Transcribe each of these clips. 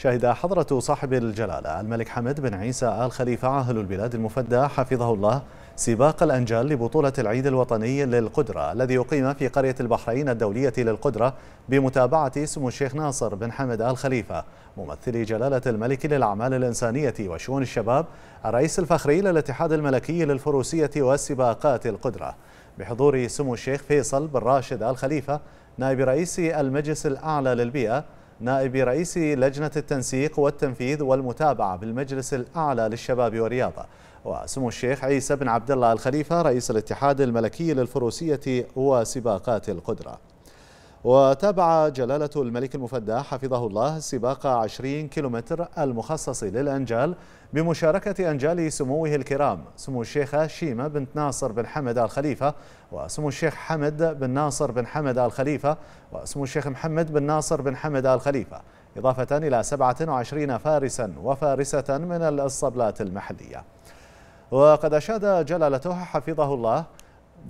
شهد حضرة صاحب الجلالة الملك حمد بن عيسى آل خليفة عاهل البلاد المفدى حفظه الله سباق الأنجال لبطولة العيد الوطني للقدرة الذي أقيم في قرية البحرين الدولية للقدرة بمتابعة سمو الشيخ ناصر بن حمد آل خليفة ممثلي جلالة الملك للأعمال الإنسانية وشؤون الشباب الرئيس الفخري للاتحاد الملكي للفروسية والسباقات القدرة بحضور سمو الشيخ فيصل بن راشد آل خليفة نائب رئيس المجلس الأعلى للبيئة نائب رئيس لجنة التنسيق والتنفيذ والمتابعة بالمجلس الأعلى للشباب والرياضة وسمو الشيخ عيسى بن عبد الله الخليفة رئيس الاتحاد الملكي للفروسية وسباقات القدرة وتابع جلالة الملك المفدى حفظه الله سباق 20 كيلومتر المخصص للأنجال بمشاركة أنجال سموه الكرام سمو الشيخة شيمة بنت ناصر بن حمد الخليفة وسمو الشيخ حمد بن ناصر بن حمد الخليفة وسمو الشيخ محمد بن ناصر بن حمد الخليفة إضافة إلى 27 فارسا وفارسة من الصبلات المحلية وقد أشاد جلالته حفظه الله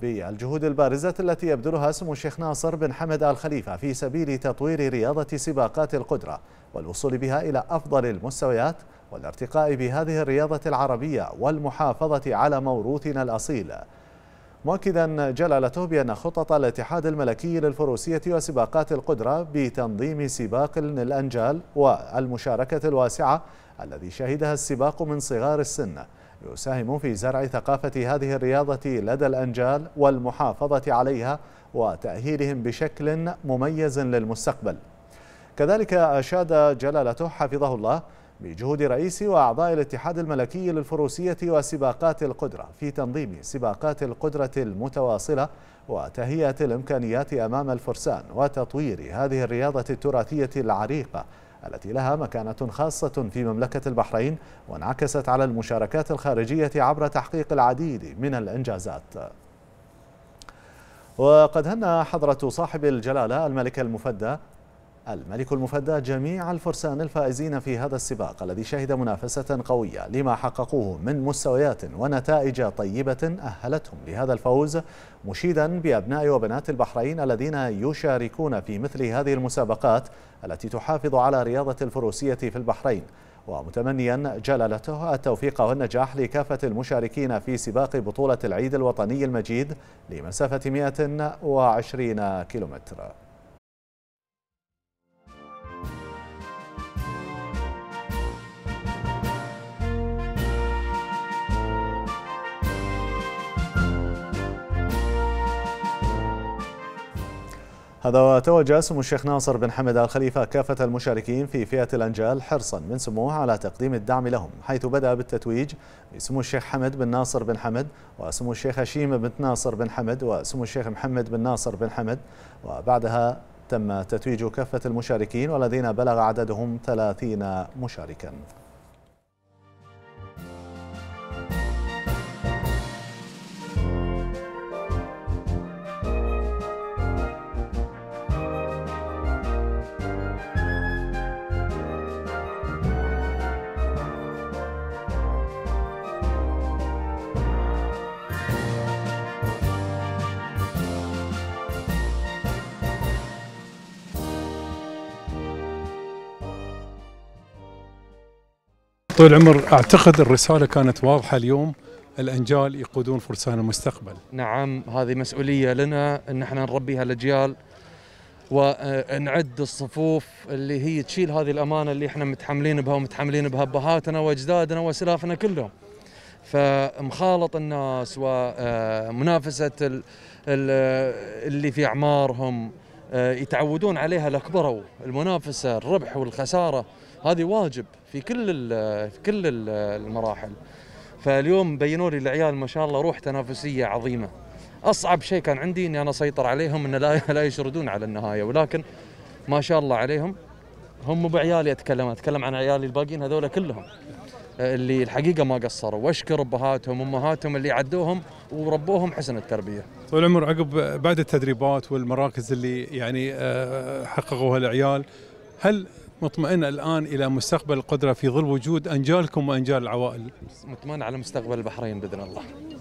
بالجهود البارزة التي يبذلها سمو الشيخ ناصر بن حمد آل خليفة في سبيل تطوير رياضة سباقات القدرة والوصول بها إلى أفضل المستويات والارتقاء بهذه الرياضة العربية والمحافظة على موروثنا الأصيل مؤكدا جلالته بأن خطط الاتحاد الملكي للفروسية وسباقات القدرة بتنظيم سباق الأنجال والمشاركة الواسعة الذي شهدها السباق من صغار السن يساهم في زرع ثقافة هذه الرياضة لدى الأنجال والمحافظة عليها وتأهيلهم بشكل مميز للمستقبل كذلك أشاد جلالته حفظه الله بجهود رئيس وأعضاء الاتحاد الملكي للفروسية وسباقات القدرة في تنظيم سباقات القدرة المتواصلة وتهيئة الإمكانيات أمام الفرسان وتطوير هذه الرياضة التراثية العريقة التي لها مكانة خاصة في مملكة البحرين وانعكست على المشاركات الخارجية عبر تحقيق العديد من الإنجازات وقد هنى حضرة صاحب الجلالة الملكة المفدى الملك المفدى جميع الفرسان الفائزين في هذا السباق الذي شهد منافسة قوية لما حققوه من مستويات ونتائج طيبة أهلتهم لهذا الفوز مشيدا بأبناء وبنات البحرين الذين يشاركون في مثل هذه المسابقات التي تحافظ على رياضة الفروسية في البحرين ومتمنيا جلالته التوفيق والنجاح لكافة المشاركين في سباق بطولة العيد الوطني المجيد لمسافة 120 كيلومتر هذا وتوجه سمو الشيخ ناصر بن حمد آل خليفة كافة المشاركين في فئة الأنجال حرصا من سموه على تقديم الدعم لهم حيث بدأ بالتتويج بسمو الشيخ حمد بن ناصر بن حمد وسمو الشيخ هشيم بن ناصر بن حمد وسمو الشيخ محمد بن ناصر بن حمد وبعدها تم تتويج كافة المشاركين والذين بلغ عددهم 30 مشاركاً طول العمر اعتقد الرساله كانت واضحه اليوم الانجال يقودون فرسان المستقبل. نعم هذه مسؤوليه لنا ان احنا نربيها الاجيال ونعد الصفوف اللي هي تشيل هذه الامانه اللي احنا متحملين بها ومتحملين بها ابهاتنا واجدادنا واسلافنا كلهم. فمخالط الناس ومنافسه اللي في اعمارهم آه، يتعودون عليها لكبروا المنافسه الربح والخساره هذه واجب في كل في كل المراحل فاليوم بينوا لي العيال ما شاء الله روح تنافسيه عظيمه اصعب شيء كان عندي اني انا اسيطر عليهم ان لا لا يشردون على النهايه ولكن ما شاء الله عليهم هم مو بعيالي اتكلم اتكلم عن عيالي الباقيين هذول كلهم اللي الحقيقه ما قصروا واشكر ابهاتهم وامهاتهم اللي عدوهم وربوهم حسن التربيه. طول العمر عقب بعد التدريبات والمراكز اللي يعني آه، حققوها العيال هل مطمئن الآن إلى مستقبل القدرة في ظل وجود أنجالكم وأنجال العوائل مطمئن على مستقبل البحرين بإذن الله